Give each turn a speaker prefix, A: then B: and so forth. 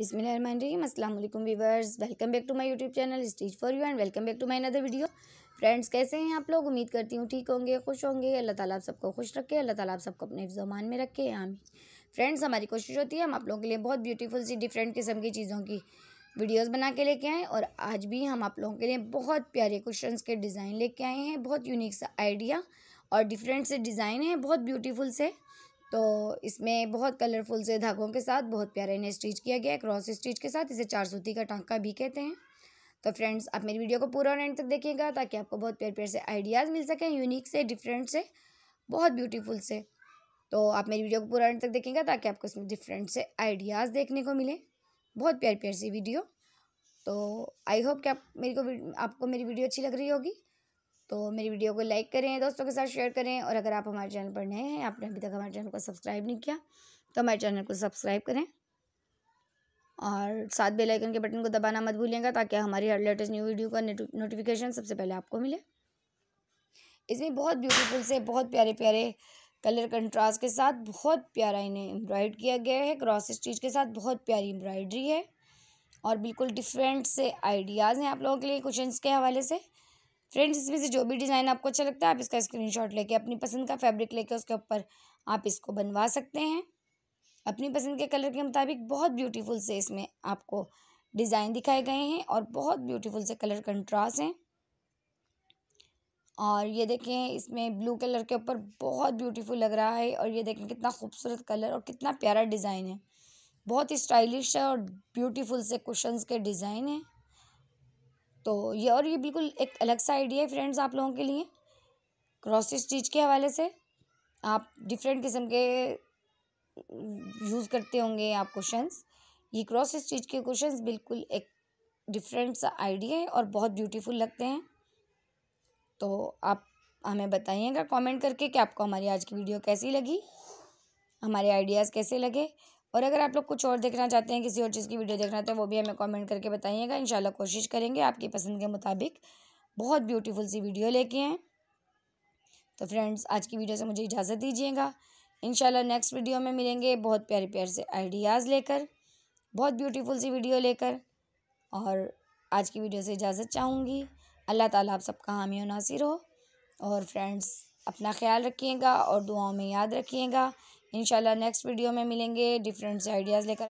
A: बिसमीम अस्सलाम वालेकुम welcome back to my YouTube channel stitch for you and welcome back to my another video friends कैसे हैं आप लोग उम्मीद करती हूँ ठीक होंगे खुश होंगे अल्लाह ताला आप सबको खुश रखे अल्लाह ताला आप सबको अपने हिफ्जमान में रखे आमीन फ्रेंड्स हमारी कोशिश होती है हम आप लोगों के लिए बहुत ब्यूटीफुल सी डिफरेंट किस्म की चीज़ों की वीडियोज़ बना के लेके आए और आज भी हम आप लोगों के लिए बहुत प्यारे क्वेश्चन के डिज़ाइन लेके आए हैं बहुत यूनिक सा आइडिया और डिफरेंट से डिज़ाइन है बहुत ब्यूटीफुल से तो इसमें बहुत कलरफुल से धागों के साथ बहुत प्यारे इन्हें स्टिच किया गया है क्रॉस स्टिच के साथ इसे चार सूती का टांका भी कहते हैं तो फ्रेंड्स आप मेरी वीडियो को पूरा और एंड तक देखिएगा ताकि आपको बहुत प्यार प्यार से आइडियाज़ मिल सकें यूनिक से डिफरेंट से बहुत ब्यूटीफुल से तो आप मेरी वीडियो को पूरा एंड तक देखेंगे ताकि आपको इसमें डिफरेंट से आइडियाज़ देखने को मिले बहुत प्यार प्यार सी वीडियो तो आई होप कि आप मेरी को आपको मेरी वीडियो अच्छी लग रही होगी तो मेरी वीडियो को लाइक करें दोस्तों के साथ शेयर करें और अगर आप हमारे चैनल पर नए हैं आपने अभी तक हमारे चैनल को सब्सक्राइब नहीं किया तो हमारे चैनल को सब्सक्राइब करें और साथ बेल आइकन के बटन को दबाना मत भूलिएगा ताकि हमारी हर लेटेस्ट न्यू वीडियो का नोटिफिकेशन सबसे पहले आपको मिले इसमें बहुत ब्यूटीफुल से बहुत प्यारे प्यारे कलर कंट्रास्ट के साथ बहुत प्यारा इन्हें एम्ब्रॉयड किया गया है क्रॉस स्टिच के साथ बहुत प्यारी एम्ब्रॉयडरी है और बिल्कुल डिफरेंट से आइडियाज़ हैं आप लोगों के लिए क्वेश्चन के हवाले से फ्रेंड्स इसमें से जो भी डिज़ाइन आपको अच्छा लगता है आप इसका स्क्रीनशॉट लेके अपनी पसंद का फैब्रिक लेके उसके ऊपर आप इसको बनवा सकते हैं अपनी पसंद के कलर के मुताबिक बहुत ब्यूटीफुल से इसमें आपको डिज़ाइन दिखाए गए हैं और बहुत ब्यूटीफुल से कलर कंट्रास्ट हैं और ये देखें इसमें ब्लू कलर के ऊपर बहुत ब्यूटीफुल लग रहा है और ये देखें कितना खूबसूरत कलर और कितना प्यारा डिज़ाइन है बहुत ही स्टाइलिश है और ब्यूटीफुल से कुशंस के डिज़ाइन है तो ये और ये बिल्कुल एक अलग सा आइडिया है फ्रेंड्स आप लोगों के लिए क्रॉस स्टिच के हवाले से आप डिफरेंट किस्म के यूज़ करते होंगे आप क्वेश्चंस ये क्रॉस स्टिच के क्वेश्चंस बिल्कुल एक डिफरेंट सा आइडिया है और बहुत ब्यूटीफुल लगते हैं तो आप हमें बताइएगा कमेंट करके कि आपको हमारी आज की वीडियो कैसी लगी हमारे आइडियाज़ कैसे लगे और अगर आप लोग कुछ और देखना चाहते हैं किसी और चीज़ की वीडियो देखना तो वो भी हमें कमेंट करके बताइएगा इंशाल्लाह कोशिश करेंगे आपकी पसंद के मुताबिक बहुत ब्यूटीफुल सी वीडियो लेके हैं तो फ्रेंड्स आज की वीडियो से मुझे इजाज़त दीजिएगा इन नेक्स्ट वीडियो में मिलेंगे बहुत प्यारे प्यारे से आइडियाज़ लेकर बहुत ब्यूटीफुल सी वीडियो लेकर और आज की वीडियो से इजाज़त चाहूँगी अल्लाह ताला आप सबका हामी नासिर हो और फ्रेंड्स अपना ख्याल रखिएगा और दुआओं में याद रखिएगा इंशाल्लाह नेक्स्ट वीडियो में मिलेंगे डिफरेंट से आइडियाज़ लेकर